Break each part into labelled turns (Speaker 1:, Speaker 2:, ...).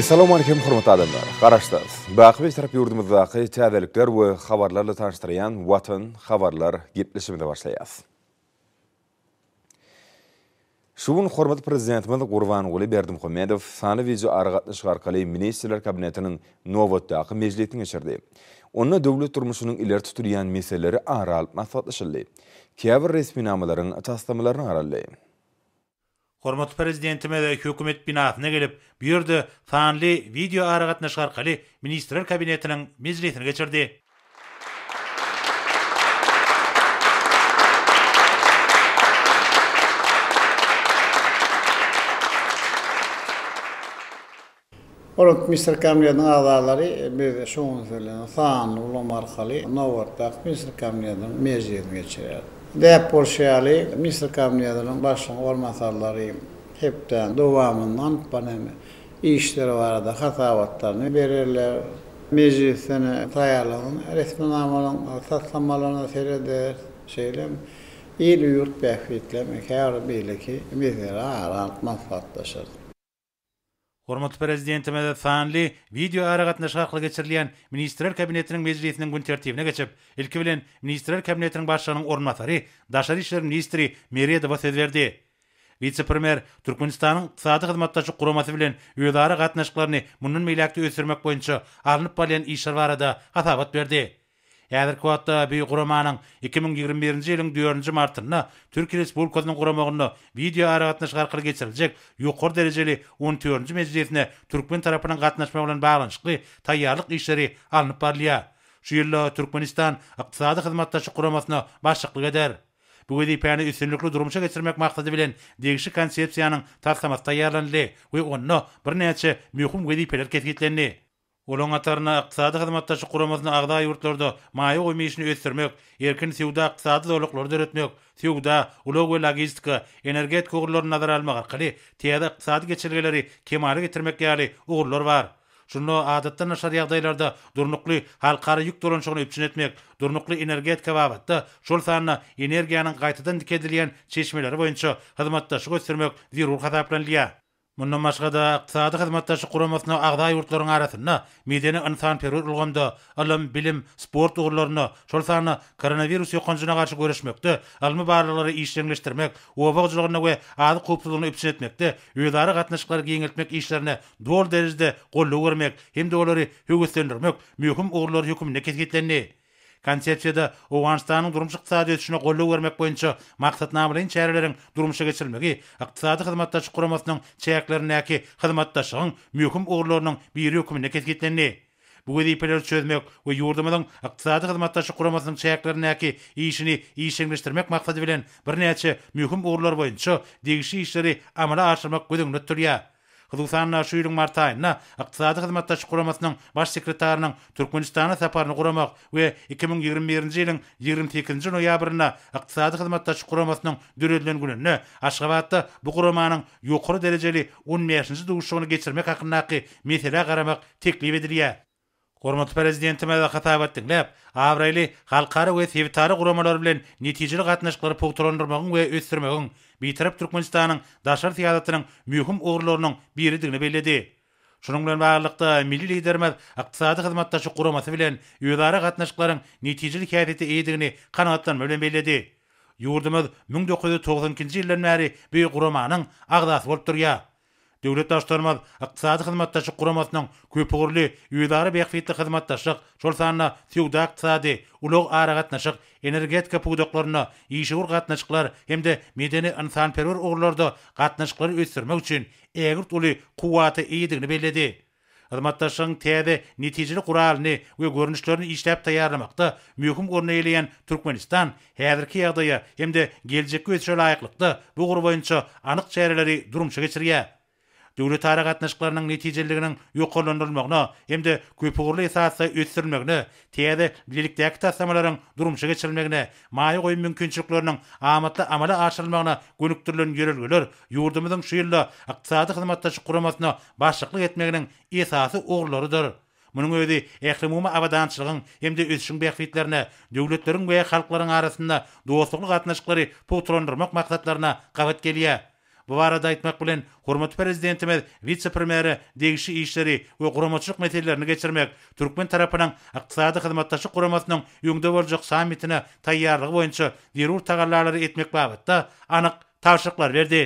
Speaker 1: Assalamu e, alaykum hormat adamlar. Garaşdaýyz. Baýyk bir tarap ýurdumyzda çäwelikler we habarlarla tanıştyran Watan habarlar ýetlişimine başlaýas. Şuwun hormatly prezidentimiz Gurban Guly Berdimuhammedow sany wizio aragatnyş arkaly ministrler kabinetiniň nowat taýy mejlisini geçirdi. Onda döwlet durmuşynyň iler tutýan meseleleri aralyp maslahatlaşyldy. Käbir resmi namalaryň tasdiqlamalaryny aralyp.
Speaker 2: Hormat prezidentime de hökümet binasyna gelip bu ýerde fanly video aragatna şarkaly ministrler kabinetinin mezlisini geçirdi. Olot Mr. Kamliadın adaları bir şunun söyleyen, Thaan, Ulu Markali, Novartak, Mr. Kamliadın meclisini geçirerdi. Depor şeyali Mısır Kamniyadının başlığı olmasallarıyım. Hepten duvamından panemi işleri var da hatavatlarını verirler. Meclisini tayarlanın, resmi namalın tatlamalarını seyreder şeylem. İl yurt behvitlemek her birliki bizlere aran masfatlaşır. Hormat prezidenti Mehmet Fanli video aragatna şahla geçirilen ministrler kabinetinin mejlisining gün tertibine geçip, ilki bilen ministrler kabinetining başlygynyň ornatary daşary işler ministri Meredow Sedverdi. Vitsepremier Türkmenistanyň sadyk hyzmatdaşy guramasy bilen ýöldäri gatnaşyklaryny munun meýlakda ösürmek boýunça arnyp bolan işlerde hasabat berdi. Ädir kwatda bi guramanyň 2021-nji ýylyň 4-nji martyna Türkiýe Respublikasynyň guramagyny video aragatna şgar kyl geçirilýär. Ýokary derejeli 14-nji mejlisine Türkmen tarapynyň gatnaşmagy bilen baglanyşykly taýýarlyk işleri alnyp barýar. Şu ýylda Türkmenistan Ykdysady Hyzmatdaşy guramasyna başçylyk eder. Bu we diýeni üstünlükli durmuşa geçirmek maksady bilen degişi konsepsiýanyň tarsamat taýýarlanýandy we onuň birnäçe möhüm we diýeni Olon atarna iqtisadi xizmatdaşy quramazyny agda yurtlarda maýy goýmy işini ösdürmek, erkin sewda iqtisadi dolaklary döretmek, sewda ulag we logistika, energetik ugrulary nazar almak arkaly täze iqtisadi geçirgeleri kemale getirmek ýaly ugrulary bar. Şunu adatda näşär ýagdaýlarda durnukly halkara ýük dolanşygyny üçin etmek, durnukly energetika wabatda şol sanyny energiýanyň gaýtadan dikedilýän çeşmeleri boýunça hyzmatdaşy göstermek zerur Mundan başga da iqtisadi xizmatdaşy guramasyna agda ýurtlaryň arasynda medeni insan perur ulgamda alym, bilim, sport ugurlaryny, şol sanly koronavirus ýokanjyna garşy görüşmekde, almy barlyklary işlemleşdirmek, owagjylygyny we ady gowpsuzlygyny öpüş etmekde, ýöýdary gatnaşyklary giňeltmek işlerini dol derejede gollaw bermek, hem de olary höwüslendirmek möhüm ugurlar hökümine konsepsiýada Awganistanyň durmuş ykdysady ýetişine gollaw bermek boýunça maksatnamalaryň çäreleriň durmuşa geçirilmegi, ykdysady hyzmatdaşlyk guramasynyň çäklerini ýa-ki hyzmatdaşlygyň möhüm ugurlarynyň biri hökümine ketgitlenýär. Bu wezipeler çözmek we ýurdumyň ykdysady hyzmatdaşlyk guramasynyň çäklerini ýa-ki işini işleňleşdirmek maksady bilen birnäçe möhüm ugurlar boýunça degişli işleri amala aşyrmak Hudusan Şuyruk Martayn na Iqtisadi Hizmet Taşkuramasynyň baş sekretarynyň Türkmenistana saparyny guramak we 2021-nji ýylyň 22-nji noýabryna Iqtisadi Hizmet Taşkuramasynyň döredilen gününe Aşgabatda bu guramanyň ýokary derejeli 10-njy duşugyny geçirmek hakynda mesele garamak teklip edilýär. Hormatly prezidentime we hatap etdik. Näp? halkary we sewtary guramalar bilen netijeli gatnaşyklary pogtorandyrmagyň we ösdürmegiň bitirip Türkmenistanyň daşar siýasatynyň möhüm ugrularynyň biridigini belledi. Şonuň bilen baglykda milli liderimiz ykdysady hyzmatdaşy guramasy bilen ýöwara gatnaşyklaryň netijeli käýpeti edigini kanagatlan bilen belledi. Ýurdumyz 1992 njy ýyldan bäri bir guramanyň agdasy bolup durýar. Döwlet daşdarmaz iqtisadi hyzmatdaşy guramasynyň köpügürli ýüdary bäkfitli hyzmatdaşy şol sanyna süýgda iqtisadi ulug aragatnaşyk energetika pudoklaryna ýeşigur gatnaşyklar hemde medeni insan perwer ugurlarda gatnaşyklary ösdürmek üçin ägirt uly kuwaty ýedigini belledi. Hyzmatdaşyň täze netijeli guralyny we görnüşlerini işläp taýarlamakda möhüm görnä eleýän Türkmenistan häzirki ýagdaýa hemde geljekki ösüşe laýyklykda bu gurbaýynça anyk çäreleri durumça geçirýär. döwlet ara gatnaşyklarynyň netijeliginiň ýokarlandyrylmagyna hem de köpügürli esasda ötsürilmegine, täze bilikdäki täsirlerin durumşa geçirilmegine, maýy goýun mümkinçiliklerini amatly amala aşyrmagyna gönükdirilen ýörelgeler ýurdumyzyň şu ýylda ykdysady hyzmatda çykaramasyna başlyklyk etmegiň esasy ogrlarydyr. Munyň öýüdi ähli mümma abadançylygyň hem de ösüşiň beýfitlerini döwletleriň we halklaryň arasynda dostlukly gatnaşyklary pulturandyrmak maksatlaryna gabat gelýär. Бұл арада айтмак менен құрметті президентіміз вице премьері дегіші иштери ва курамачылык маселелерине кечирмек түркмен тарапынан ыктысадый кызматташык курамасынын үңдө болжық саммитіне даярдыгы бойынша дирур тагарлаары этмек багытта анық тапшырыклар берді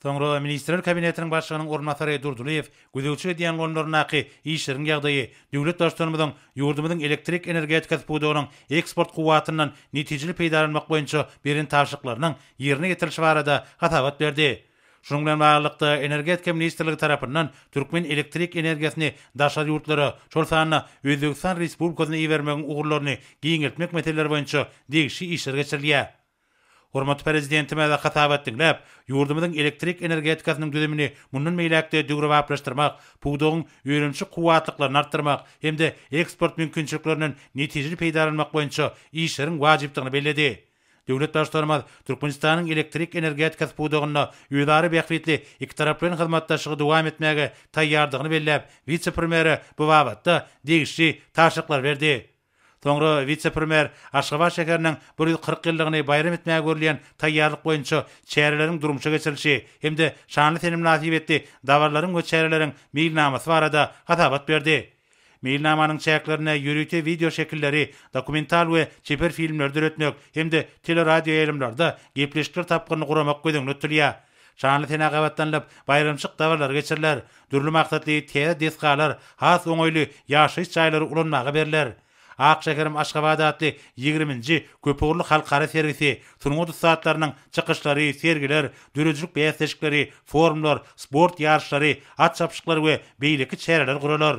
Speaker 2: Soňra ministrler kabinetiniň başlygynyň ornatary Durduliýew gözegçi diýen gönlerini aky işleriň ýagdaýy, döwlet daşdanymyň, ýurdumyň elektrik energetika spudorynyň eksport gowatynyň netijeli peýdalanmak boýunça berin taşyklarynyň ýerine getirilşi barada hatawat berdi. Şunun bilen bağlılıkta Energetika Ministerliği tarafından Türkmen elektrik energiyasını daşar yurtları, çol sahanına Özbekistan Respublikasına iyi vermekin uğurlarını giyin etmek meteliler boyunca değişik işler geçirliye. Hormat prezidentime mäze hatap etdiňler. Ýurdumyň elektrik energetikasynyň düzümini munun meýlekde düýrüp aýlaşdyrmak, puwdugyň ýörünçi kuwatlyklaryny artdyrmak hem eksport mümkinçiliklerini netijeli peýdalanmak boýunça işleriň wajybdygyny belledi. Döwlet başçylarymyz Türkmenistanyň elektrik energetikasy puwdugyny ýüzary bäkwetli iki taraplyň hyzmatdaşlygy dowam etmäge taýýardygyny bellep, vicepremier bu wagtda degişli taşyklar berdi. Soňra vicepremier Aşgaba şäheriniň 140 ýyllygyny bayram etmäge görülýän taýýarlyk boýunça çäreleriň durumça geçirilşi hemde şanly senim nasip etdi. Dawarlaryň we çäreleriň milnamasy barada hatabat berdi. Milnamanın çayaklarına yürüyte video şekilleri, dokumental ve çeper filmler dörütmek, hem de tele radyo eylemlerde gepleştir tapkını kuramak koydun nötrüya. Şanlı tena qabattanlıp, bayramçık davarlar geçirler, dürlü maksatlı tiyada deskalar, has Akşakarım Aşkabad atli 20-nji köpürlü halkara servisi, turnuwa saatlarynyň çykyşlary, sergiler, dürüjlük beýleşikleri, forumlar, sport ýarşlary, at çapşyklary we beýleki çäreler gurulýar.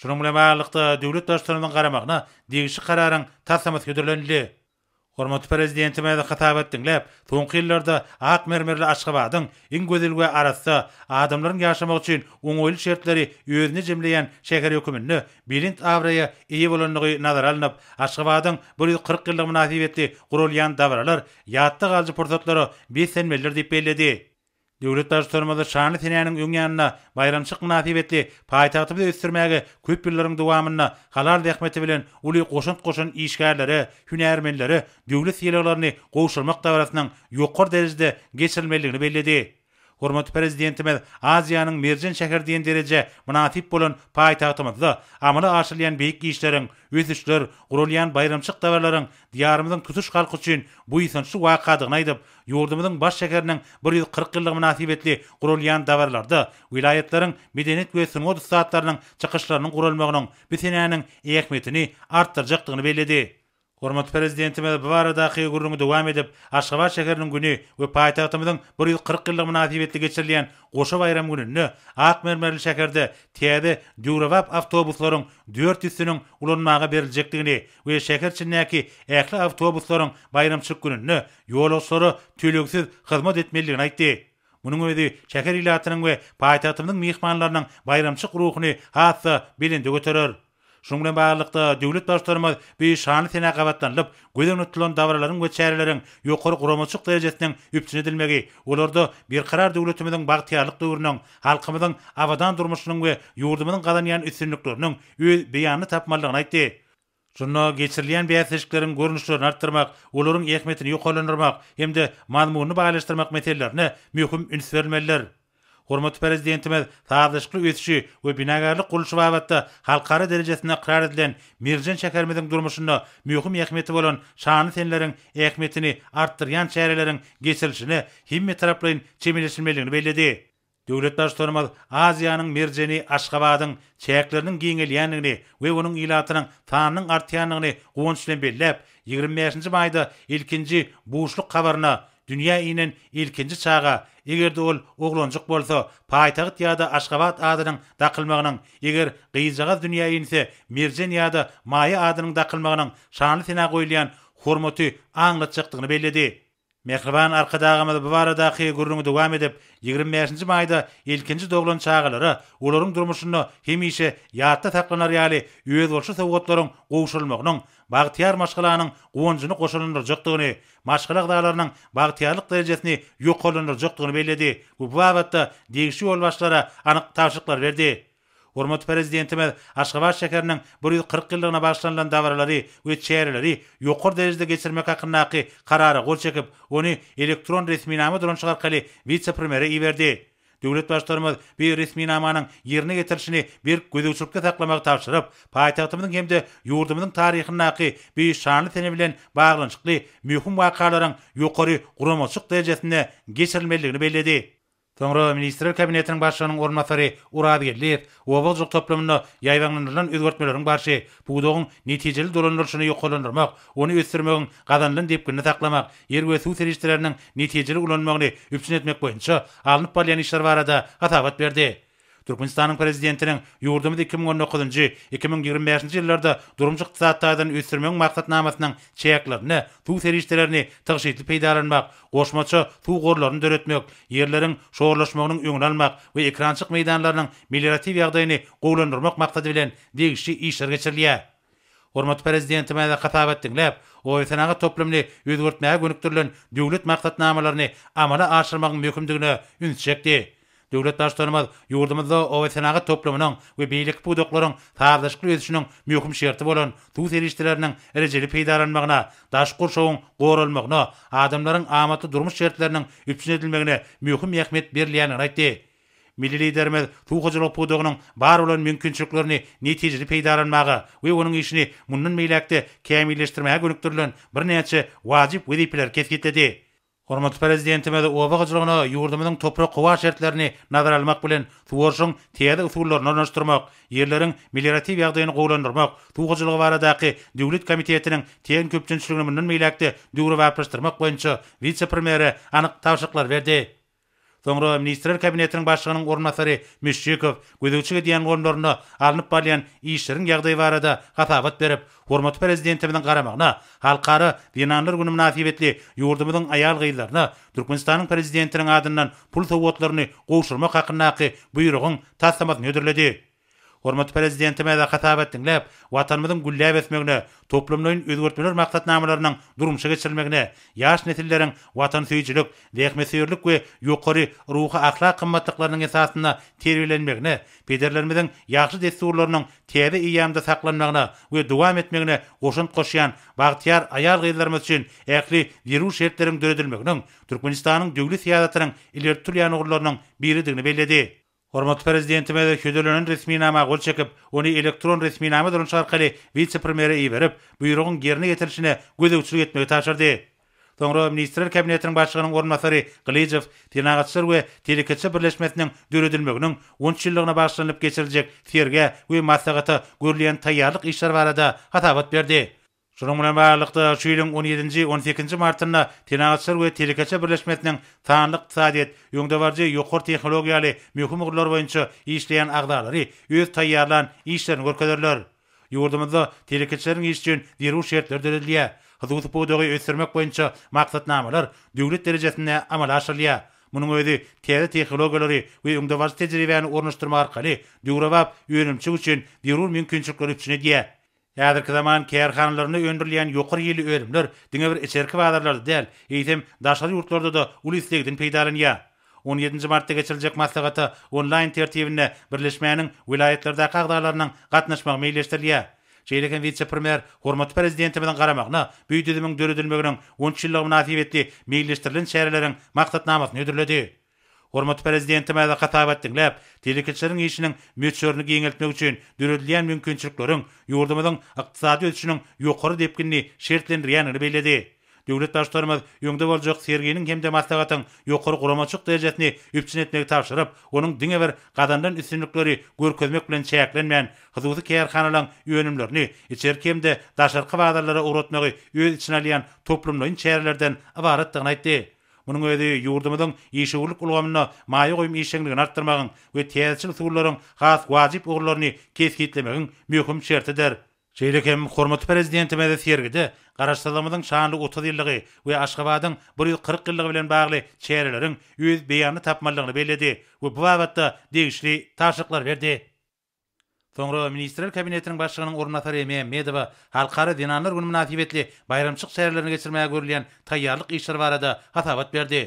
Speaker 2: Şunu bilen baglykda döwlet daşlarynyň garamagyna degişi kararyň tasamat Hormat prezidenti meýil hatap etdiň, lep, soňky ýyllarda ak mermerli aşgabadyň iň gözelgä arasy, adamlaryň ýaşamak üçin oňoý şertleri ýerine jemleýän şäher hökümetini bilint awraya iýe bolanlygy nazar alynyp, aşgabadyň 140 40 ýyllyk münasibetli gurulýan dawralar ýatdy galdy portatlary bir senmeler diýip Döwlet daşdyrmada şany tenäniň öň ýanyna bayramçylyk münasibetli paýtagty bilýärmäge köp ýyllaryň dowamyna halal rahmaty bilen uly goşunt goşun işgärleri, hünärmenleri, döwlet ýelgilerini goşulmak taýdanyň ýokary derejede geçirilmeligini Hormat prezidentimiz Aziýanyň merjen şäher diýen derejä munatip bolan paýtagtymyzda amaly aşylýan beýik işleriň, ýetişler, gurulýan bayramçyk tawarlaryň diýarymyzyň tutuş halky üçin bu ýetişli wakadygyny aýdyp, ýurdumyzyň baş şäheriniň 140 ýyllyk munatip etli gurulýan dawarlarda wilayetleriň medeniýet we sanat ustatlarynyň çykyşlarynyň gurulmagynyň bu senäniň ähmiýetini artdyrjakdygyny belledi. Hormat prezidentimiz bu ara қиы gurrunu devam едіп, Aşgabat şehrinin күні ve payitahtımızın bir yıl 40 yıllık münasibetli geçirilen Goşa bayram gününü Ak mermerli şehirde tiyade düğrevap avtobusların 400'sünün ulanmağa berilecekligini ve şehir içindeki ekli avtobusların bayramçık gününü yolcuları tüylüksüz hizmet etmeliligini aytdı. Muning özi Şoň bilen baglykda döwlet başlarymyz bir şany sene gabatlanyp, gödüň ötülen dawralaryň we çäreleriň ýokary guramaçyk derejesinden üpçin edilmegi, olarda bir karar döwletimiziň bagtyarlyk döwrüniň, halkymyzyň awadan durmuşynyň we ýurdumynyň gazanýan üstünliklerini öz beýany tapmalygyny aýtdy. Şunu geçirilen beyazlaşıkların görünüşlerini arttırmak, oların ehmetini yok olunurmak, hem de mazmurunu bağlaştırmak meselelerine mühüm Hormat prezidentimiz sazlaşqly ötüşi we binagarlyk gulşy wagtda halkara derejesine qarar edilen Mirjan şäherimiziň durmuşyny möhüm ähmiýeti bolan şany senleriň ähmiýetini artdyrýan çäreleriň geçirilşini himme taraplaryň çemeleşmeligini belledi. Döwlet başçylygy Aziýanyň merjeni Aşgabadyň çäklerini giňeleýänligini we onuň ýylatynyň tanynyň artýanlygyny gowunçlan belläp 25-nji maýda ilkinji buşluk habaryna dünýä inen ilkinci çağa eger de ol oglonjuk bolsa paytagt ýa-da Aşgabat adynyň daqylmagynyň eger gyýjaga dünýä inse Merzen ýa-da Maýa adynyň daqylmagynyň şanly sena goýulýan hormaty aňla çykdygyny bellädi. Mehriban arkadağyma bu barada hi gurrunu dowam edip 25-nji maýda ilkinji doglan çağlary olaryň durmuşyny hemişe ýa-da taqlanýar ýaly ýöz bolsa sowgatlaryň Bagtiyar maşgalaanın oncunu qoşulunur jöktuğunu, maşgalaq dağlarının bagtiyarlıq derecesini yok olunur belledi. Bu bu abatta degişi ol başlara anıq tavşıklar verdi. Urmut prezidentime Aşkabar Şekerinin bu yu 40 yıllığına başlanılan davarları ve çeyreleri yukur derecede geçirmek hakkındaki kararı gol çekip onu elektron resmi namı dronçalar kali vice-primeri iyi döwlet başlarymyz bir resmi namanyň ýerine getirilşini bir gözüçlükde saklamak tapşyryp, paýtagtymyň hemde ýurdumyň taryhyny näki bir şanly tene bilen baglanyşykly möhüm wakalaryň ýokary guramaçyk derejesine geçirilmeligini belledi. Sonra ministrel kabinetinin başlarının ormasari Urab Yedliyev, Uavol Jok toplumunu yayvanlanırlan özgörtmelerin barşi, buğduğun neticeli dolanırlarşını yokolanırmaq, onu östürmeğun qazanlın depkini saklamaq, yer ve su serişterlerinin neticeli ulanmaqını üpsin etmek boyunca alınıp balyan işler varada hatavat berdi. Türkmenistanyň prezidentiniň ýurdumyzda 2019-njy 2025-nji ýyllarda durumçy ykdysatdan ösdürmek maksatnamasynyň çäklerini, suw serişdelerini tygşytly peýdalanmak, goşmaça suw gorlaryny döretmek, yerleriň şoğurlaşmagynyň öňrelmek we ekrançyk meýdanlarynyň meliorativ ýagdaýyny gowlandyrmak maksady bilen degişli işler geçirilýär. Hormat prezidenti mäde hatabat dinläp, o ýetnäge toplamly ýüzgürtmäge gönükdirilen döwlet maksatnamalaryny amala aşyrmagyň möhümdigini ünsi çekdi. Döwlet daşlarymyz ýurdumyzda owa sanagat toplumynyň we beýlik budukларyň taýdaşky ýetişiniň möhüm şerti bolan tuz erişdirläriniň ereçeli peýdalanmagyna, daş gurşawyň gorulmagyna, adamlaryň amaty durmuş şertleriniň üpsin edilmegine möhüm ýahmet berilýän raýdy. Milli liderimiz tuz hojalyk budugynyň bar bolan mümkinçiliklerini netijeli peýdalanmagy we onuň işini mundan meýlekde kämilleşdirmäge gönükdirilen bir näçe wajyp wezipler kesgitdi. Hormat prezidentime de uva gajlygyna ýurdumyň toprak howa şertlerini nazar almak bilen suwarşyň täze usullaryny ornaşdyrmak, yerleriň meliorativ ýagdaýyny gowlandyrmak, suw baradaky döwlet komitetiniň teň köpçünçiligini minnäkde döwre wapyşdyrmak boýunça vicepremiýer anyk tapşyrmalar berdi. SONRA ministrler KABINETININ başlygynyň ornasary Mişçikow gözegçiligi diýen gondorny alınıp barýan işleriň ýagdaýy barada HATABAT berip, hormat prezidenti bilen garamagyna, halkara dinanlar günü münasibetli ýurdumyzyň aýal gyýlaryna Türkmenistanyň prezidentiniň adyndan pul sowatlaryny goşurmak hakynaky buyrugyň taslamat ýöderledi. Hormat prezidentime da hatap etdiňler, watanymyzyň gullap etmegine, toplumlaryň özgertmeler maksatnamalarynyň durmuşa geçirilmegine, ýaş netilleriň watan söýjülük, dehmesiýerlik we ýokary ruhy ahlak gymmatlyklarynyň esasyna terbiýelenmegine, pederlerimiziň ýagşy desturlarynyň täze iýamda saklanmagyna we dowam etmegine goşun goşýan bagtyar aýal gyzlarymyz üçin ähli wirus şertleriniň döredilmeginiň Türkmenistanyň döwlet ýaýatynyň ileri turýan biridigini bellädi. Hormat prezidenti Mehmet Ködülönün resmi nama gol çekip, onu elektron resmi nama dolun şarkali vice premieri iyi verip, buyruğun gerini getirişine gözü uçuluk etmeyi taşırdı. Sonra ministerial kabinetinin başkanı'nın ornatları Gleyjev, Tirnağatçılar ve Teleketçi Birleşmesi'nin dörüdülmüğünün 10 yıllığına başlanıp geçirilecek Fierge ve Masagat'a görülen tayarlık işler var adı hatabat verdi. Şunun bilen bağlılıkda şuýylyň 17-nji, 18-nji martynda Tenaçylar we Telekeçe Birleşmesiniň sanlyk iqtisadiýet ýöngdewarjy ýokur tehnologiýaly möhüm ugrular boýunça işleýän agdalary ýüz taýýarlan işlerini görkezdirler. Ýurdumyzda telekeçeleriň iş üçin diýeri şertler döredilýä. Hyzmat podagy ösürmek boýunça maksatnamalar döwlet derejesinde amala aşyrylýa. Munyň özi täze tehnologiýalary we ýöngdewarjy tejribäni ornaşdyrmak arkaly döwrewap ýönümçi üçin diýeri mümkinçilikleri üçin edýär. Ädirki zaman kärhanalaryny öndürleýän ýokur ýyly örümler diňe bir içerki wadalarda däl, ýetim daşary ýurtlarda da ulyslegden peýdalanýa. 17-nji martda geçiriljek maslahata online tertibine birleşmäniň vilayetlerde agdalarynyň gatnaşmak meýilleşdirilýä. Şeýleken wiçe premier hormat prezidenti bilen garamakna buýdýdymyň döredilmegini 10 ýyllyk münasibetli meýilleşdirilen şäherleriň maksatnamasyny Hormat prezidenti mäze hatap etdiňler. Telekeçiriň işiniň möçörini giňeltmek üçin döredilýän mümkinçiliklerin ýurdumyzyň ykdysady ölçüşiniň ýokary depkinini şertlendirýänini bellädi. Döwlet başçylarymyz ýöngde boljak Sergeýiň hemde maslahatyň ýokary guramaçyk derejesini üpçin etmek tapşyryp, onuň diňe bir gadandan üstünlikleri görkezmek bilen çäklenmeýän hyzyky kärhanalaryň ýönümlerini içerki hemde daşarky wagtlara uratmagy öz içine alýan toplumlaryň çäherlerden ibaratdygyny aýtdy. Munun öýdi ýurdumyň ýeşigurlyk ulgamyna maýy goýum ýeşigligini artdyrmagyň we täzeçil suwlaryň has wajyp ugurlaryny keskitlemegiň möhüm şertidir. Şeýlekem hormat prezidenti Mehmet Sergide garaşdalamyň şanly 30 ýyllygy we Aşgabatyň 140 ýyllygy bilen bagly çäreleriň ýüz beýany tapmalygyny bellädi we bu wagtda degişli taşyklar berdi. Soňra ministrler kabinetiniň başlygynyň ornatary Eme Medewa halkara dinanlar günü münasibetli bayramçyk şäherlerini geçirmäge görülýän taýýarlyk işleri barada hasabat berdi.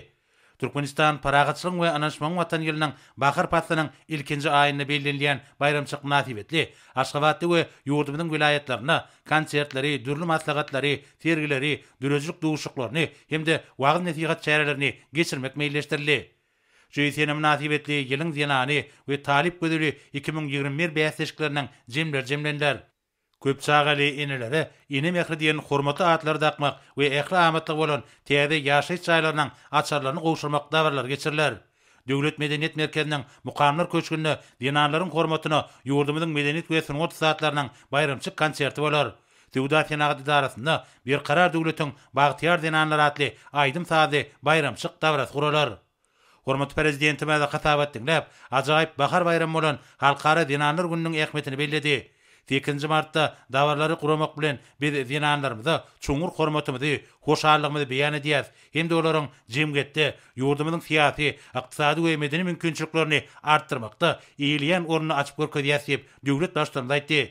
Speaker 2: Türkmenistan paragatçylyň we anaşmaň watan ýylynyň bahar patlanyň ilkinji aýyny belirlenýän bayramçyk münasibetli Aşgabatda we ýurdumyň vilayetlerine konsertleri, dürli maslahatlary, sergileri, dürejlik duşuklaryny hemde de wagt netigat şäherlerini geçirmek meýilleşdirildi. Jüýsenim münasibetli ýylyň zenany we talip gödüli 2021 beýleşiklerini jemler jemlendiler. Köp çağaly inilere inim ýa diýen hormatly atlar daqmak we ähli amatlyk bolan täze ýaşy çaýlaryň açarlaryny goşurmak dawrlar geçirler. Döwlet medeniýet merkeziniň mukammal köçgünini dinarlaryň hormatyny ýurdumyň medeniýet we synagat saatlarynyň bayramçy konserti bolar. Döwlet ýanagdy darasynda bir karar döwletiň bagtiýar dinarlary atly aýdym saady bayramçy dawrat gurulýar. Hormatly prezidentime de hatap etdi. Näp, ajaýyp bahar bayramy bolan halkara dinanlar gününiň ähmiýetini belledi. 2-nji martda dawarlary guramak bilen biz dinanlarymyzda çuňur hormatymyzy, hoşarlygymyzy beýan edýäs. Hem olaryň jemgetde ýurdumyň fiýaty, ykdysady we medeni mümkinçiliklerini artdyrmakda iýilýän ornuny açyp görkezýäs diýip döwlet başlygy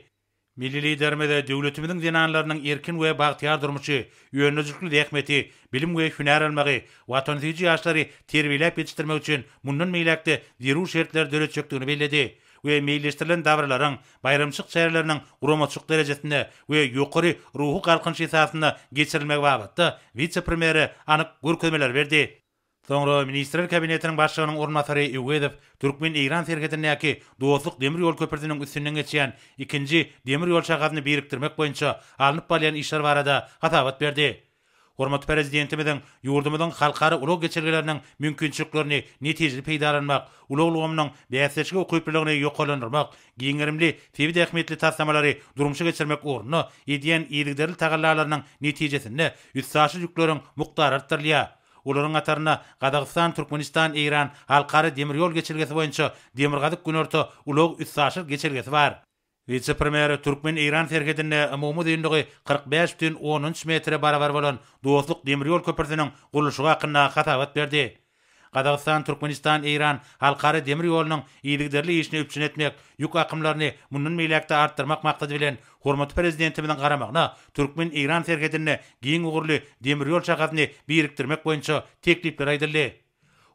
Speaker 2: Milli lidermede döwletimiň dinanlarynyň erkin we bagtyar durmuşy, ýönnüjlükli rahmeti, bilim we hünär almagy, watan süýji ýaşlary terbiýeläp ýetirmek üçin mundan meýlekde diru şertler döretjekdigini bellädi. we meýleşdirilen dawrlaryň bayramçyk çäherleriniň guramaçyk derejesine we ýokary ruhy galkynçy esasyna geçirilmek wagtda vice-premier anyk görkezmeler berdi. Sonra Ministrler Kabinetiniň başlygynyň ornatary Ugedew Türkmen Eýran serhetindäki dowatlyk demir ýol köpürdüniň üstünden geçýän ikinji demir ýol şahatyny biriktirmek boýunça alınıp bolan işler barada hatabat berdi. Hormatly prezidentimiziň ýurdumyň halkary ulag geçirgelerini mümkinçiliklerini netijeli peýdalanmak, ulag ulgamynyň beýleşigi ukyplygyny ýokalandyrmak, giňerimli, täbii dähmetli tassamalary durmuşa geçirmek ornuny edýän ýerlikleri tagallalarynyň netijesinde ýetsaşy ýüklerini muhtar artdyrýar. Olaryň atarına Gazagystan, Türkmenistan, Iran halkary demir ýol geçirgesi boýunça demirgazyk günorta ulag üstäşir geçirgesi bar. Vice Premier Türkmen Iran ferhedine umumy düýnügi 45 10 metre barabar bolan dostluk demir ýol köprüsiniň gurulşyga hakynda hatawat berdi. Qazaqstan, Turkmenistan, Eýran halkara demir ýolunyň ýygyrdyrly işini üçin etmek, ýok akymlaryny munun meýlekde artdyrmak maksady bilen Hormatly prezidentimiň garamagyna Türkmen Eýran serhedinde giň ugurly demir ýol şahatyny biriktirmek boýunça teklifler aýdyldy.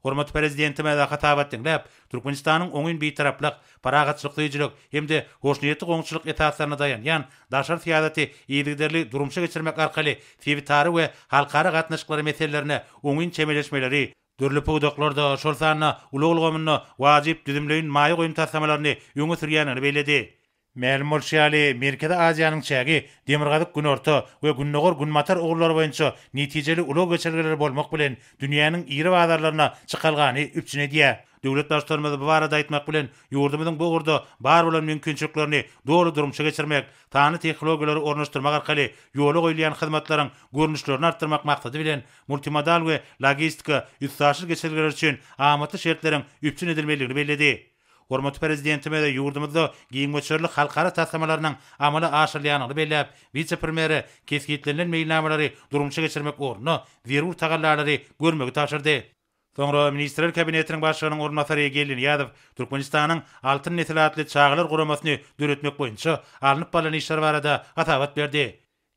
Speaker 2: Hormatly prezidentime da hatabat diňläp, Türkmenistanyň oňyn bir taraplyk paragatçylyk ýetirip, hemde hoşnäýetli goňçylyk etaplaryna daýan, ýa-ni daşary fiýadaty ýygyrdyrly durmuşa geçirmek arkaly fiýi tarihy we halkara gatnaşyklary meselelerini oňyn çemeleşmeleri Görlüp uduklarda şol sana ulu ulgomunu wajib düdümlüyün mayi qoyun tasamalarını yungu sürgenini beledi. Mälim bolşyaly Merkezi Aziýanyň çägi Demirgazyk gün orta we günnogor günmatar ogullar boýunça netijeli ulag geçirgeler bolmak bilen dünýäniň iri çykalgany Döwlet daşlarymyzy bu barada aýtmak bilen ýurdumyzyň bu gurda bar bolan mümkinçiliklerini dogry durmuşa geçirmek, taýyny tehnologiýalary ornaşdyrmak arkaly ýoly goýulýan hyzmatlaryň görnüşlerini artdyrmak maksady bilen multimodal we logistika ýetgeşlik geçirilýär üçin amaty şertleriň üpçün edilmeligini bellädi. Hormatly prezidentime de we ýurdumyzda giýimçilik halkara täsirlerinden amaly aşyrylýanyny bellep, wiçe primeri kesgitlenen meýilnamalary durmuşa geçirmek ornuna wirur tagallary görmegi taşyrdy. Sonra ministrler kabinetiniň başlygynyň ornatary gelin Ýadow Türkmenistanyň altyn netelatly çağlar guramasyny döretmek boýunça alınıp balan işler barada atawat berdi.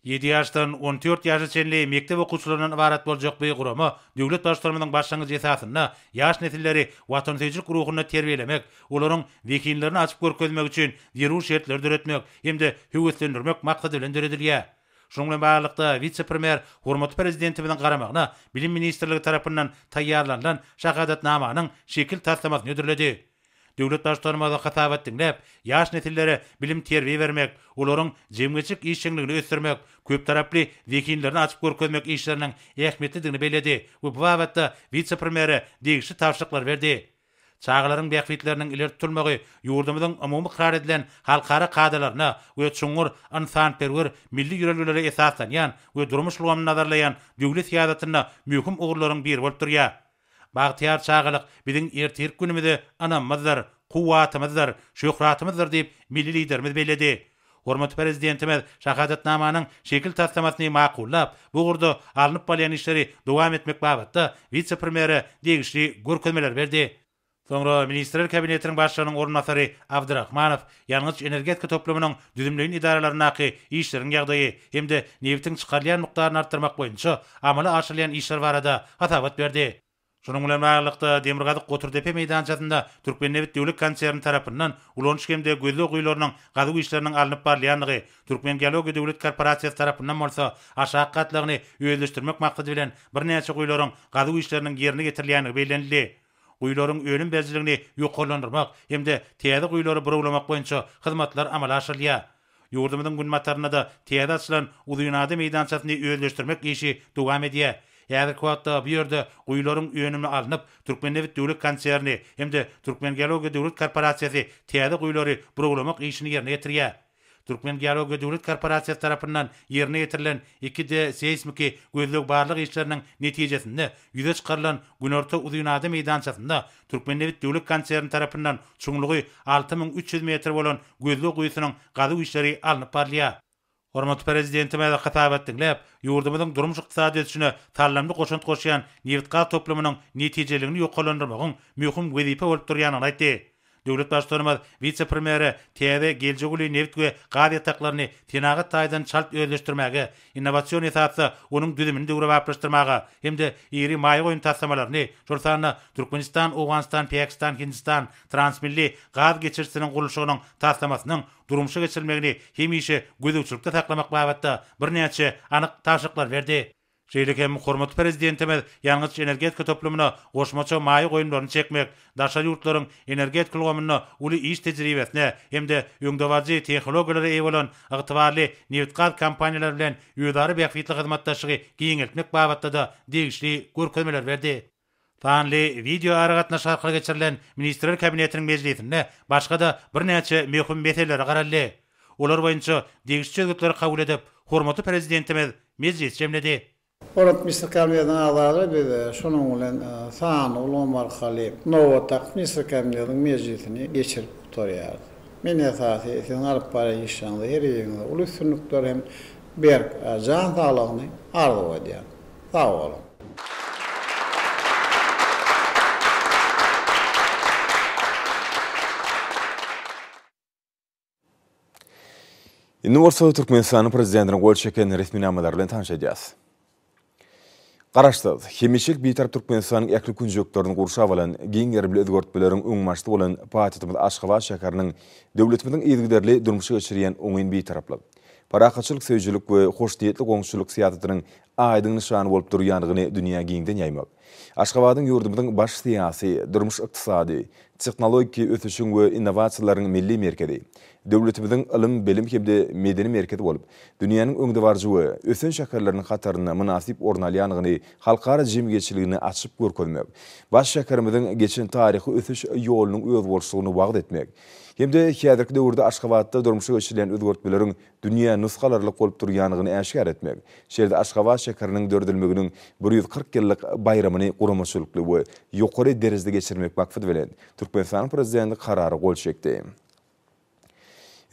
Speaker 2: 7 ýaşdan 14 ýaşa çenli mektep okuwçylarynyň ibarat boljak bu gurama döwlet başlarymynyň başlangyç esasyna ýaş netelleri watan sözlük ruhuny terbiýelemek, olaryň wekillerini açyp görkezmek üçin diýer şertler döretmek hem-de maksady bilen döredilýär. Жоңлен байлықты вице-премьер Урмут президенті қарамағына білім министерлігі тарапынан таярланған шағадат наманың шекіл тастамасын өдірледі. Дөулет баштарымазы қатап яш нәтілері білім терве вермек, олорың жемгетшік ешшенгілігіні өстірмек, көп тараплі векенлерін ашып көркөзмек ешшенің әхметті дігіні беледі. Өп вавәтті дегіші берді. çağlaryň bäkwitleriniň iler tutulmagy ýurdumyzyň umumy karar edilen halkara kadrlaryna we çuňur insan perwer milli ýüreklere esasan ýan we durmuş lugamyny nazarlaýan döwlet siýasatyna möhüm ugurlaryň bir bolup durýar. Bagtyar çağlyk biziň ertir günümizde ana mazdar kuwatymyzdyr, şöhratymyzdyr diýip milli liderimiz belledi. Hormat prezidentimiz şahadatnamanyň şekil taslamasyny maqullap, bu gurdu alnyp balyan işleri dowam etmek babatda vitse premiere degişli görkezmeler berdi. Sonra ministrler Kabinetinin başlarının ornatarı Avdirahmanov, yanlış energetika toplumunun düzümlüğün idaralarına akı işlerin yağdayı hem de nevitin çıkarlayan noktaların arttırmak boyunca amalı aşırlayan işler var adı hatavat verdi. Şunun ulan ayarlıkta Demirgazı Koturdepe meydançatında Türkmen Nevit Devlik Kanserinin tarafından ulanış kemde gözlü okuyularının gazı işlerinin alınıp barlayanlığı Türkmen Geologi Devlik Korporasiyası tarafından olsa aşağı bilen bir neyse okuyuların gazı işlerinin yerini getirilene uylaryň ölüm bezligini ýokarlandyrmak hemde täze uylary buraglamak boýunça hyzmatlar amala aşyrylýar. Ýurdumyň günmatlaryna da täze açylan uýunady meýdançasyny öwrenleşdirmek işi dowam edýär. Ýa-da kwatda bu ýerde uylaryň ölümini alynyp Türkmenewit döwlet konserni hemde Türkmen geologiýa döwlet korporasiýasy täze uylary buraglamak işini ýerine getirýär. Türkmen Geologiýa we Döwlet Korporasiýasy tarapyndan ýerine ýetirilen 2D seismiki gözlük barlyk işleriniň netijesinde ýüze çykarylan günorta uzunlygy meýdan çapynda Türkmen Döwlet Döwlet Konserni tarapyndan çuňlugy 6300 metr bolan gözlük goýusynyň gadaw işleri alnyp barlýar. Hormat prezidentime ýa-da hitap etdiňläp, ýurdumyň durmuş ykdysady üçini tarlamda goşunt goşýan ýewitgal toplumynyň netijelerini ýokalandyrmagyň möhüm wezipe bolup durýanyny Дүгрэтташтырмад вице-премьеры Тиэвэ Гелжугули нефтгүй гаад ятақларыны тинағы тайдан шалт өзлештірмәгі, инновацион етатсы оның дүзімін дүгрэ бапрыштырмағы, емді иири май ойын тасамаларыны жұртаны Түркменистан, Оғанстан, Пекистан, Хиндистан, Трансмилли гаад кечірсінің құрылшығының тасамасының дұрымшы кечірмегіні хемейші көзі үшілікті тақламақ бағатты бірнеәтші анық ташықлар берді. Şeýleki hem hormatly prezidentime ýalňyz energetika toplumyna goşmaça maýy goýunlaryny çekmek, daşary ýurtlaryň energetika ulgamyna uly iş tejribesine hem de tehnologiýalary tehnologiýalara bolan agtywarly nýetgar kompaniýalary bilen ýöredary beýfitli hyzmatdaşlygy giňeltmek babatda da degişli görkemeler berdi. Tanly video aragatna şarkyla geçirilen ministrler kabinetiniň mejlisinde başga da bir näçe möhüm meseleler garaldy. Olar boýunça degişçi ýurtlar kabul edip hormatly prezidentime mejlis jemledi. Orat Mr. Kamliyadan ağlarlı bir de şunun e, ulan Saan ulan var kalli Nova tak Mr. Kamliyadan mecidini geçirip tutuyordu. Min esasi esin arp para işlandı her yerinde ulus sunuktor hem bir e, can sağlığını arzu ediyordu. Sağ olun.
Speaker 1: Indi Warsaw Türkmenistanyň prezidentiniň gol çeken resmi namalary bilen Қараштыз, хемешек бейтарап Түркменстанның әкілі күнжектерінің ұрша валан, генгербілі үзгөртпілерін өңмашты болан патетіміз ашқала шәкәрінің дөвлетіміздің едігдерлі дүрмші өшірген оңын бейтараплы. Парақатшылық сөйжілік өй қош дейетлік оңшылық сиятытының айдың нышаны болып тұрғанығыны дүния гейінден яймақ. Ашқабадың юрдымдың баш сиясы, дүрміш иқтисады, технологики өтішің өй инновацияларың милли меркеді. döwletimiziň ilim bilim hemde medeni merkezi bolup dünýäniň öňde barjy ösen şäherleriniň gatarına munasyp orun alýanyny halkara jemgeçiligini açyp görkezmek. Baş şäherimiziň geçin taryhy ösüş ýolunyň öz bolşugyny wagt etmek. Hemde häzirki döwürde Aşgabatda durmuşy geçilen özgörtmelerin dünýä nusgalaryly bolup durýanyny äşgär etmek. Şeýle Aşgabat şäheriniň dördülmeginiň 140 ýyllyk bayramyny guramaçylykly we ýokary derejede geçirmek wagty bilen Türkmenistan prezidenti karary gol çekdi.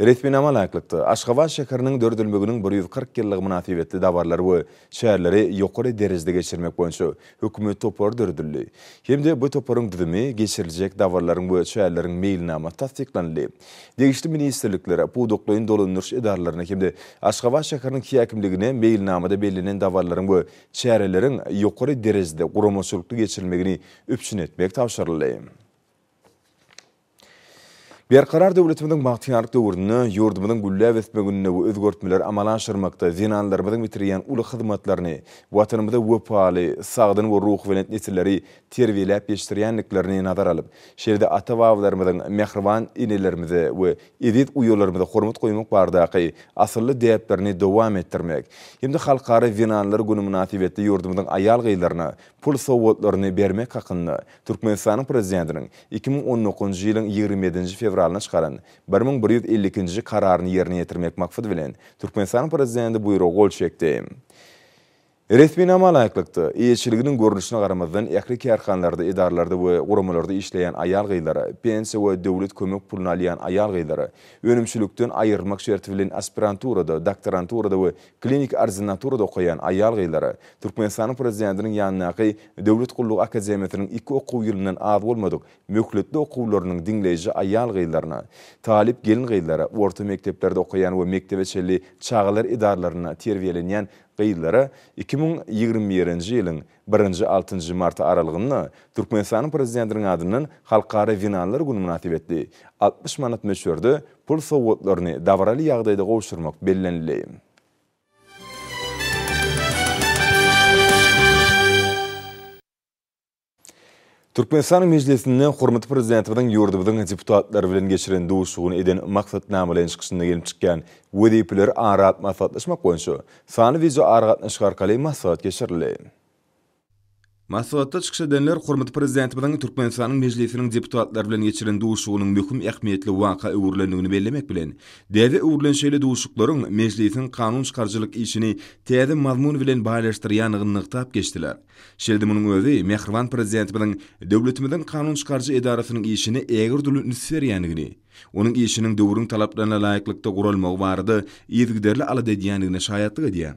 Speaker 1: Resmi nama laiklikti. Aşqabat şekarının dördülmügünün 140 yıllıq münafibetli davarlar ve şehirleri yokori derizde geçirmek boyunca hükümü topor dördüllü. Hem de bu toporun düzümü geçirilecek davarların ve şehirlerin meyli nama tasdiklanlı. Degişli ministerliklere bu dokluyun dolunurş idarlarına hem de Aşqabat şekarının kiyakimligine meyli nama da bellinin davarların ve şehirlerin yokori derizde kuramosulukta geçirilmegini üpsün etmek tavşarlı. karar döwletimiň maqtyarlyk döwründe ýurdumyň gülle wesme gününe we özgörtmeler amalan şyrmakda zinanlarymyň bitirýän uly hyzmatlaryny, watanymyzda wepaly, sagdyn we ruh bilen netileri terwilep ýetirýänliklerini nazar alyp, şeýlede ata mehriban mehrwan inelerimizi we edit uýurlarymyzy hormat goýmak bardaky asyllı däplerini dowam etdirmek. Hemde halkary zinanlar günü münasibetli ýurdumyň aýal gyýlaryna pul sowatlaryny bermek hakynda Türkmenistanyň prezidentiniň 2019-njy ýylyň 27-nji fevral карарына шығарын, 1152 қарарын ерине жетирмек максаты менен түркменстан президенті бұйрығы кол чекти Resmi nama layıklıkta, iyiçiliginin görünüşüne qaramazdan, ekri kerkanlarda, idarlarda ve uramalarda işleyen ayal gıyları, pensi ve devlet kömök pulunu alayan ayal gıyları, ayırmak şertifilin aspiranturada, doktoranturada ve klinik arzinaturada okuyan ayal gıyları, Türkmenistan'ın prezidentinin yanına dövlet devlet kulluğu akademiyatının iki oku yılından az olmadık, mühletli okullarının dinleyici ayal gıylarına, talip gelin gıylara, orta mekteplerde okuyan ve mektebe çağlar idarlarına terviyelenyen gyýlara 2021-nji ýylyň 1-nji 6-njy mart aralygyna Türkmenistanyň prezidentiniň adynyň halkara winalar güni münasibetli 60 manat meşhurdy pul sowgatlaryny dawraly ýagdaýda gowşurmak bellenli. Türkmenistan Meclisinden hormatly prezidentimiziň ýurdybyň deputatlary bilen geçiren duşugyny eden maksat näme bilen gelip çykýan WDP-ler ara atmasyzlaşmak boýunça sanwizi ara gatnaşyk arkaly maslahat Masuwatda çıkşa denler Hormat Prezidenti bilen Türkmenistanyň Mejlisiniň deputatlar bilen geçirin doğuşuğunun mühküm ekmiyetli vaka öğürlendiğini bellemek bilen. Dede öğürlenşeyle doğuşuqların Mejlisiniň kanun çıkarcılık işini täze mazmun bilen baylaştır nygtap geçdiler. geçtiler. Şeldi münün övü, Prezident bilen döwletimiziň kanun çıkarcı edarısının işini eğer dülü nüsfer onuň işiniň döwrüň talaplaryna laýyklykda layiklikta gurolmağı ýetgiderli ala dörlü alı dediyy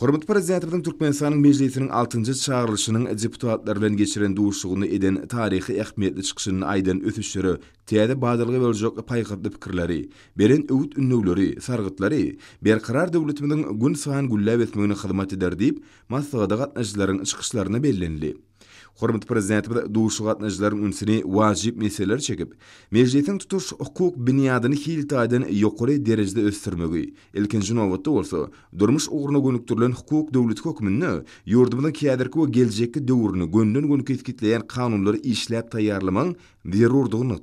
Speaker 1: Hürmet Prezidenti Turkmenistan'ın meclisinin Mejlisiniň 6-njy çağıryllyşynyň deputatlary bilen geçiren duşuşygyny eden tarihi ägmedçiligiň aýdym aydan täze badylgy badalga payygy diýip pikirleri, beren öwüt ünwleri, sargytlary, berqarar döwletimiziň gün sahan gollaw we syna hyzmat ederdip maşgadat agzalarynyň çykyşlaryna Hormat prezidenti bilen duşuş gatnaşçylaryň ünsini wajyp meseleler çekip, mejlisiň tutuş hukuk binýadyny hil taýdan ýokary derejede ösdürmegi. Ilkinji nowatda bolsa, durmuş ugruny gönükdirilen hukuk döwlet hökümini ýurdumyň kiäderki we geljekki döwrüni gönlünden-gönlüki etkileýän kanunlary işläp taýýarlamak zerurdygyny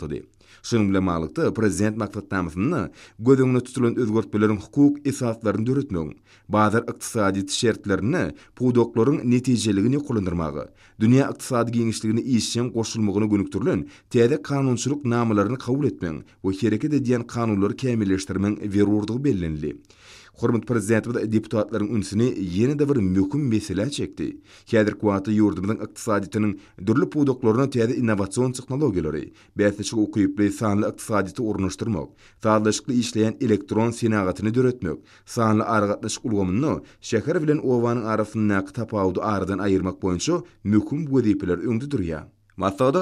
Speaker 1: Şunun bilen maglykda prezident maglumatnamasyny gödüňe tutulan özgörtmeleriň hukuk esaslaryny döretmegi, bazı ykdysady şertlerini pudoklaryň netijeligini kulandyrmagy, dünýä ykdysady giňişligini işçiň goşulmagyny gönükdirilen täze kanunçylyk namalaryny kabul etmegi we şerekede diýen kanunlary kämilleşdirmegi berurdygy bellinli. Hormat prezidenti we deputatlaryň ünsini yeni bir mükün mesela çekti. Kedir kuatı yurdumdan iqtisaditinin dürlü pudoklarına tiyade innovasyon teknologiyaları, bethetçik okuyupli sahanlı iqtisaditi ornuşturmak, tadlaşıklı elektron sinagatini döretmek, sanly aragatlaşik ulgamyny shakarifilin ovanin arafin arafin arafin arafin arafin aýyrmak boýunça möhüm arafin arafin arafin Masada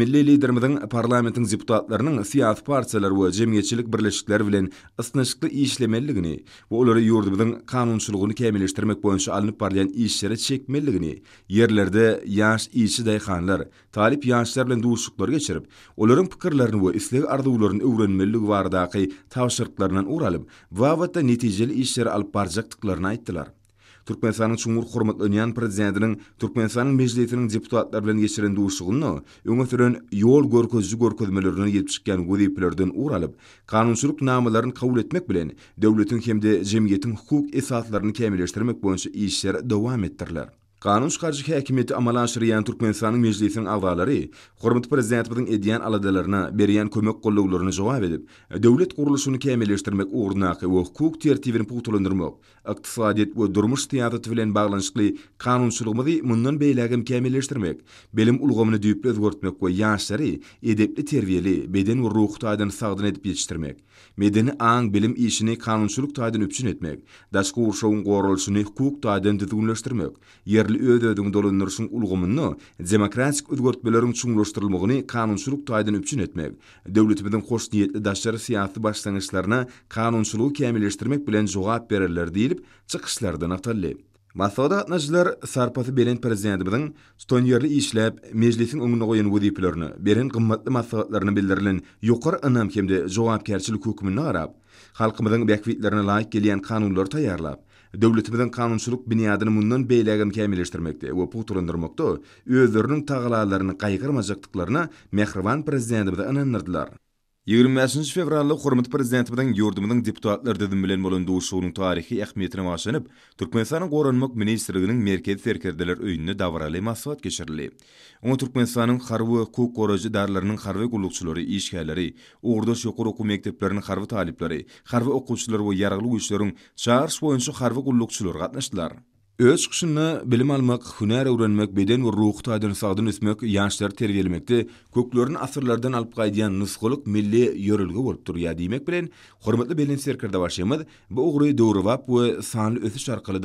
Speaker 1: milli liderimiziň parlamentiň deputatlarynyň siýasy partiýalar we jemgyýetçilik birleşikleri bilen ysnaşykly işlemelligini we olary ýurdumyzyň kanunçylygyny kämilleşdirmek boýunça alınıp barýan işlere çekmeligini, yerlerde ýaş işçi dayxanlar, talip ýaşlar bilen duşuklary geçirip, olaryň pikirlerini we isleg arzularyny öwrenmelig bardaky tawşyrtlarynyň uralyp, wagtda netijeli işleri alyp aýtdylar. Türkmenistan Cumhurlygyň hormatly önen Prezidentiniň Türkmenistanyň Mejlisiniň deputatlary bilen geçiren duşuşygynda öňe süren ýol görkezijilik görkezmelerini ýetirip çekän gudiplelerden uralyp, kanunçuluk namalaryny kabul etmek bilen devletin hem-de jemgyýetiň hukuk esasatlaryny kämilleşdirmek boýunça işler dowam etdirdiler. Kanun çıkarcı hekimiyeti amalanşırıyan Türkmenistan'ın meclisinin avaları, Kormut Prezidentibidin ediyen aladalarına beriyen kömök kollogularını cevap edip, devlet kuruluşunu kemeleştirmek uğrnaqı ve hukuk tertibini puhtulundurmuk, iktisadiyet ve durmuş tiyatı tüvilen bağlanışıklı kanunçılığımızı mundan beylagim kemeleştirmek, belim ulgumunu dupli dupli dupli dupli edepli dupli beden dupli dupli dupli dupli dupli dupli medeni aň bilim işini kanunçuluk taýdan öpçün etmek, daşky urşawyň gorulşyny hukuk taýdan düzgünleşdirmek, ýerli öwdödüň dolunursyň ulgamyny, demokratik ýurtbeleriň çuňlaşdyrylmagyny kanunçuluk taýdan öpçün etmek, döwletimiziň hoş niýetli daşary syýasaty başlangyçlaryna kanunçuluk kämilleşdirmek bilen jogap bererler diýilip çykyşlardan atalyp Masada atnajlar Sarpasy Belen prezidentimiziň Stonyerli işläp mejlisin öňüne goýan wüdiplerini, beren gymmatly maslahatlaryny bildirilen ýokary anam kimde jogapkärçilik hukumyny garap, halkymyzyň bäkwitlerini laýyk gelýän kanunlar taýarlap, döwletimiziň kanunçylyk binýadyny mundan beýlegim kämilleşdirmekde we bu turundyrmakda özleriniň taglalaryny gaýgyrmazlyklaryna mehriban prezidentimiz anandyrdylar. 20 fevralda Hurmat Prezidenti bilen deputatlar dedim bilen bolan duşuwynyň taryhy ähmiýetini başlanyp, Türkmenistanyň Goranmak ministrliginiň merkezi serkerdeler öýünde dawraly maslahat geçirildi. Onu Turkmensanın Harwy hukuk goraýy darlarynyň xarvi gullukçylary, işkəəri, Ordoş ýokary oku mekdeplerini xarvi talipleri, xarvi okuwçylary we ýaraglyk güýçleriň şahar boýunça xarvi gullukçylary gatnaşdylar. Öz kuşunna bilim almak, hünär öwrenmek, beden we ruh taýdan sagdyn ismek ýaşlar terbiýelemekde köklörün asyrlardan alyp gaýdyan nusgulyk milli yörülgü bolup durýar diýmek bilen, hormatly belin serkerde başlaýmyz. Bu ugry döwrüwap we sanly ösüş arkaly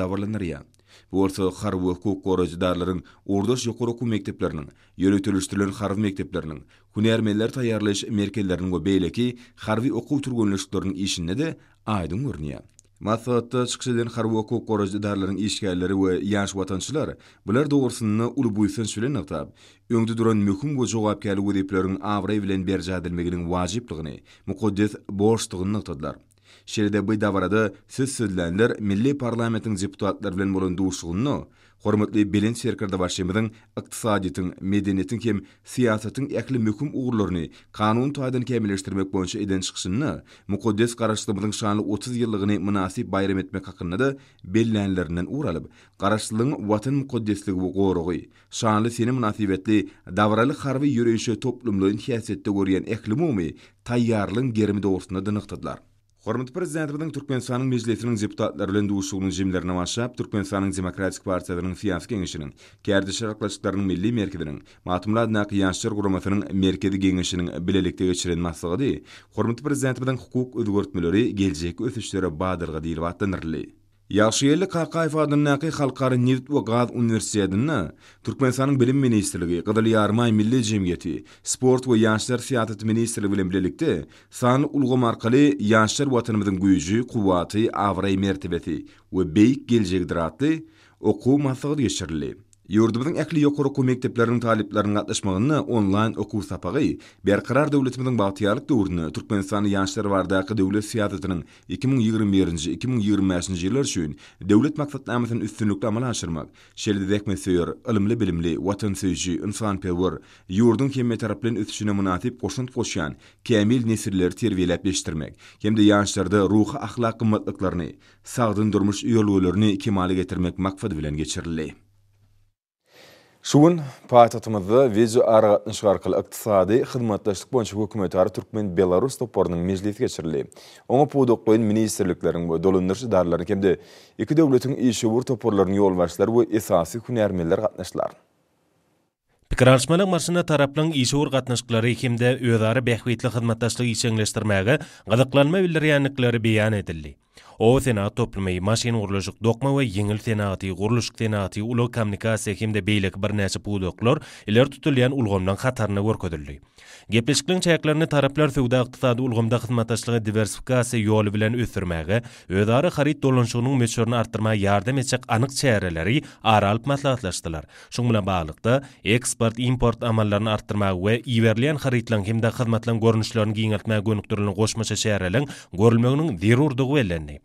Speaker 1: ya. Bu bolsa har hukuk gorajdarlaryň ordaş ýokary okuw mekdepleriniň, ýöretilişdirilen harby mekdepleriniň, hünärmenler taýýarlaş merkezleriniň we beýleki harby okuw de görnýär. Masatda çıkşıdan xarvo ko qorajı darların işgalları və yaş vətənçilər bular doğrusunu ul buysun şülə nöqta. Öngdə duran mühüm və cavabkarlı və diplərin avray bilan berjadilməginin vacibliyini, muqaddəs borçluğunu nöqtədlar. Şəhərdə bu davarda siz sizlərlər milli parlamentin deputatlar bilan bolun duşuğunu, Hormatly bilen serkirde başymyň ykdysadyň, medeniýetiň hem siýasatyň ähli möhüm ugrulary, kanun taýdan kämilleşdirmek boýunça eden çykyşyny mukaddes garaşdymyň şanly 30 ýyllygyny munasyp bayram etmek hakynda da bellänlerinden uralyp, garaşdylyň watan mukaddesligi we gorugy, şanly seni munasybetli dawrali harby ýöreýşi toplumlaryň hiýasetde görýän ähli mümi taýýarlygyň germi dogrusyna dyňyktdylar. Hormat prezidentiniň Türkmenistanyň mejlisiniň deputatlary bilen duşugyny jemlerine başlap Türkmenistanyň Demokratik Partiýanyň siýasy geňişiniň, Gerdi Şaraklaşyklarynyň milli merkezdiniň, Matumla Adnak Ýaşlar Guramasynyň merkezi geňişiniň bilelikde geçiren maslagady. Hormat prezidentiniň hukuk özgörtmeleri geljek ösüşlere badyrga diýilip atdanyrly. Yaşyýerli Kakaýew adyny näki halkary nirit we gaz uniwersitetini Türkmenistanyň bilim ministrligi, Gydaly Yarmay milli jemgyýeti, sport we ýaşlar syýasaty ministrligi bilen birlikde san ulgy markaly ýaşlar watanymyzyň güýji, quwwaty, awry mertebeti we beýik geljekdir atly okuw maslagy geçirildi. Yurdubyň ähli ýokary okuw mekdepleriniň taliplerini gatnaşmagyny onlaýn okuw sapagy berkarar döwletimiziň bagtiýarlyk döwrüne Türkmenistanyň ýaşlary vardaki döwlet siýasatynyň 2021 2025 2020-nji ýyllar üçin döwlet maksatlarynyň üstünlükde amala aşyrmak, şeýle dekmeseýär, ilimli bilimli, watan söýüşi, insan pevur, ýurdun kimme taraplaryň üstüne munatip goşunt goşýan, kämil nesilleri terbiýeläpleşdirmek, hem-de ýaşlarda ruhy, ahlak kımmatlıklarını. sagdyn durmuş ýolgörlerini kemali getirmek maksady bilen geçirilýär. Şuun paýtatymyzda wezi aragatny şarkyl ykdysady hyzmatdaşlyk boýunça hökümetleri Türkmen Belarus toparynyň mejlisine geçirildi. Oňa pudoq goýun ministrlikleriň we dolundyrçy darlaryň hemde iki döwletiň işi wur toparlaryň ýolbaşçylary we esasy hünärmenler gatnaşdylar.
Speaker 3: Pikiralşmalyk maşyna taraplaryň işi wur gatnaşyklary hemde öýdary bäxwetli hyzmatdaşlyk ýeňleşdirmäge gadaqlanma bildirýänlikleri beýan edildi. O senat toplumy maşin gurulşyk dokma we yengil senaty gurulşyk senaty uly kommunikasiýa hemde beýlik bir näçe pudoklar iler tutulýan ulgamdan hatarna görkezildi. Gepleşikliň çäklerini taraplar söwda ykdysady ulgamda hyzmatdaşlygy diversifikasiýa ýoly bilen ösürmäge, özleri harit dolanşygynyň meşhurny artdyrmaga ýardam etjek anyk çäreleri aralyp maslahatlaşdylar. Şoň bilen baglykda eksport import amallaryny artdyrmak we iwerlen haritlan hemde hyzmatlan görnüşlerini giňeltmäge gönükdirilen goşmaça çäreleriň görülmegini zerurdygy belli.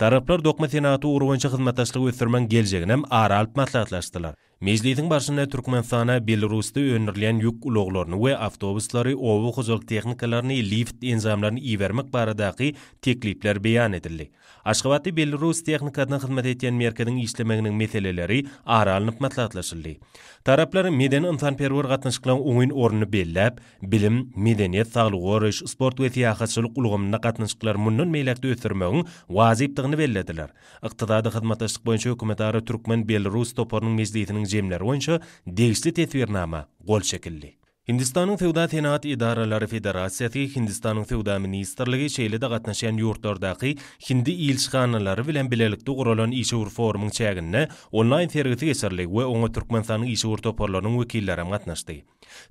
Speaker 3: Taraplar dokma senatu urwancha xizmetdaşlyg ösürmän geljeginem ara alp maslahatlaşdylar. Mejlisin başyna Türkmenistana Belarusda önürlen yuk uloglaryny we awtobuslary, owu xuzul texnikalaryny, lift enzamlaryny iwermek baradaqy teklipler beýan edildi. Aşgabatda Belarus texnikadan xizmet edýän merkeziniň işlemegini meseleleri ara alnyp maslahatlaşyldy. Taraplar meden insan perwer gatnaşyklaryny oňyn orny bellep, bilim, medeniýet, saglyk, sport we tiýahatçylyk ulgamyna gatnaşyklar munun meýlekde ösürmegini wazy zeýptigini bellediler. Iqtidady hyzmatlaryk boýunça hökümetara Türkmen Belarus toparynyň mezdiýetiniň jemleri boýunça degişli tetwirnama gol şekilli. Hindistanyň Sewda Senat Idaralary Federasiýasy Hindistanyň Sewda Ministrligi şeýlede gatnaşan ýurtlardaky hindi ýylşganlary bilen bilelikde gurulan ýeşur forumyň çägini onlaýn ferigiti geçirli we oňa Türkmenistanyň ýeşur toparlarynyň wekillerem gatnaşdy.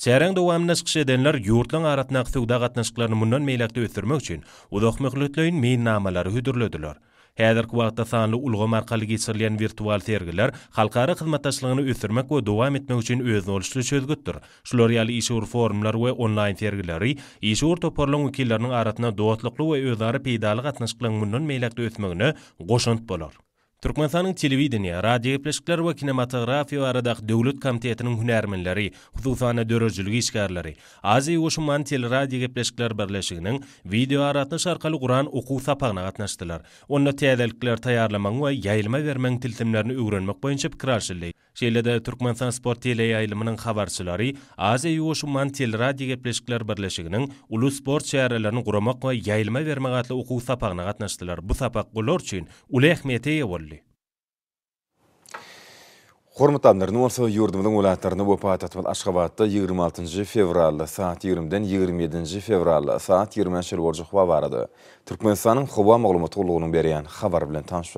Speaker 3: Şäheräň dowamyna çykyş Yurtlan Aratnaq aratnak Sewda gatnaşyklaryny mundan meýlekde ötürmek üçin uzak möhletleýin meýnnamalary hüdürlediler. Häzir kuwagtda sanly ulgam arkaly geçirilen virtual sergiler halkara hyzmatdaşlygyny ösdürmek we dowam etmek üçin özüni olşly çözgütdir. Şular ýaly işur forumlar we onlaýn sergileri işur toparlan wekillerini aratna dowatlykly we özara peýdalyk atnaşyklan mundan meýlekde ötmegini goşunt bolar. Turkmenistanın televideniye, radio epleşikler we kinematografiýa barada döwlet komitetiniň hünärmenleri, hususan dörejiligi işgärleri, Aziýa goşunman teleradio epleşikler birleşiginiň video aratnaş arkaly Quran okuw sapagyna gatnaşdylar. Onda täzelikler taýýarlamaň we ýaýylma bermeň tilsimlerini öwrenmek boýunça pikir alşyldy. Şeýlede Türkmenistan sport tele ýaýlymynyň habarçylary Aziýa ýoşuman teleradio gepleşikler birleşiginiň uly sport şäherlerini guramak we ýaýylma bermek atly okuw sapagyna gatnaşdylar. Bu sapak golar üçin uly ähmiýete ýa
Speaker 1: Hormatlanlar, Nursa yurdumyň ulatlaryny bu paýtatmal Aşgabatda 26-njy fevralda saat 20-den 27-nji fevralda saat 20-nji bolýan Türkmenistanyň howa maglumat berýän habar bilen tanyş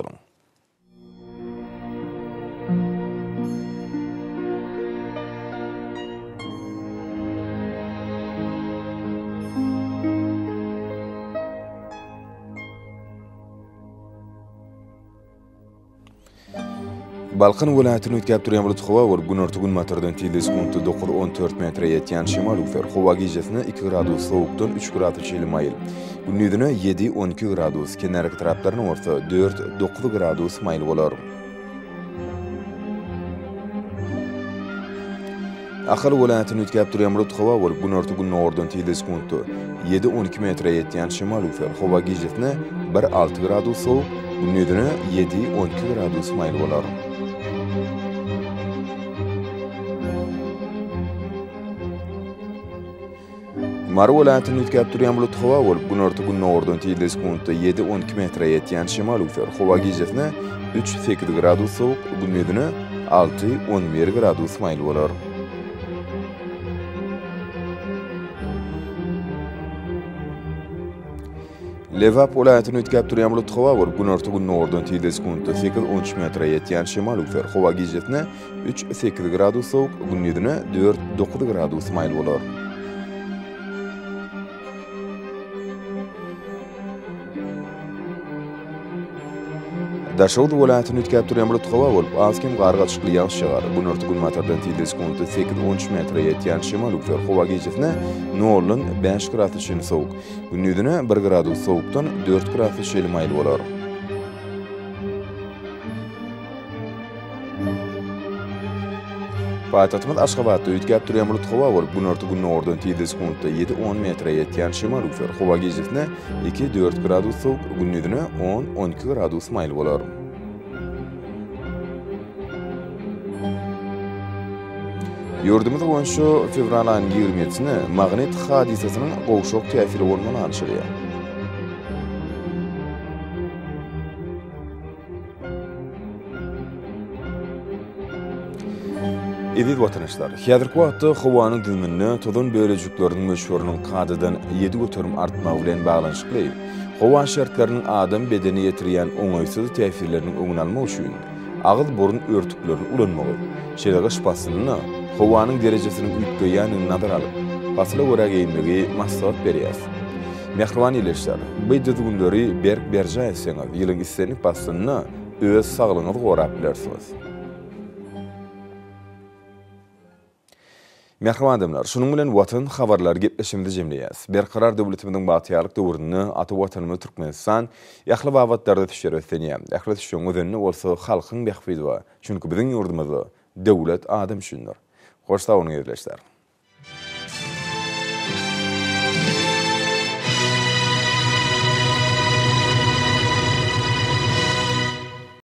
Speaker 1: balqin viloyatini o'tkazib turgan bulutquva va gunor tugun matrdan tiyiliz unti do'qir o'n to'rt metra yetgan shimol ufer havo gijasini ikki gradus sovuqdan uch gradus yilmayil gündüzünü 7-12 gradus kenarik taraflarning o'rta 4-9 gradus mayl bo'lar axir viloyatini o'tkazib turgan bulutquva havo bo'lib gunor tugun noordan tiyiliz kunti yetti o'n ikki metra yetgan shimol ufer havo gijitni bir olti gradus sovuq gündüzünü yetti o'n ikki gradus mayl bo'lar Mar viloyatini yutkab turgan bulut havo bo'lib, Gunortugun noordunti yildiz kunta 7-10 km yetgan shimol ufer havo gijatni 3-8 gradus sovuq, gulmedini 6-11 gradus mayl bo'lar. Levap viloyatini yutkab turgan bulut havo bo'lib, Gunortugun noordunti yildiz kunta 8-13 metr yetgan shimol ufer havo gijatni 3 gradus sovuq, gulmedini 4-9 gradus mayl bo'lar. Daşawd welatyny ýetgäp durýan bir tutgawa bolup, az kim garga çykly ýaňy şäher. Bu nurtu gün matardan tidris gunty 13 metre ýetýän şemal ukyr howa gejesine 0 5 gradus sowuk. Gün ýüzüne 1 gradus sowukdan 4 gradus şemal bolar. Paýtatmyz Aşgabatda ýetgäp durýan bulut howa bar. Bu gün nordan tiýdes gunda 7-10 metre ýetýän şemal üfer. Howa gezipne 2-4 gradus sowuk, gündüzüne 10-12 gradus maýyl bolar. Yurdumuz boyunca fevral ayının 27 magnet hadisasının qovşoq təsiri olmasına Edit vatanışlar. Hiyadrk vaatı Xovanın todun tudun bölücüklörünün müşhorunun qadıdan 7 götürüm artma ulen bağlanışıqlayı. Xovan şartlarının adım bedeni yetiriyen onaysız təyfirlərinin ınanma uçuyun. Ağıl borun örtüklörünün ulanma ulan. Şelaga şpasınınna, Xovanın derecesinin ütbeyanın nadar alıp, basılı vora geyimdegi masalat beriyas. Mekhruvan ilerşar, bu dut dut dut dut dut dut dut dut Mehmandımlar, şunun bilen watan habarlar gepleşimde jemleýäs. Bir karar döwletimiň batyarlyk döwründe atyp watan we Türkmenistan ýaşly wagtlarda täşkil etdi. Ähli şu mudyny bolsa halkyň bäxfidi çünki biziň ýurdumyzda döwlet adam şündür. Hoşça bolun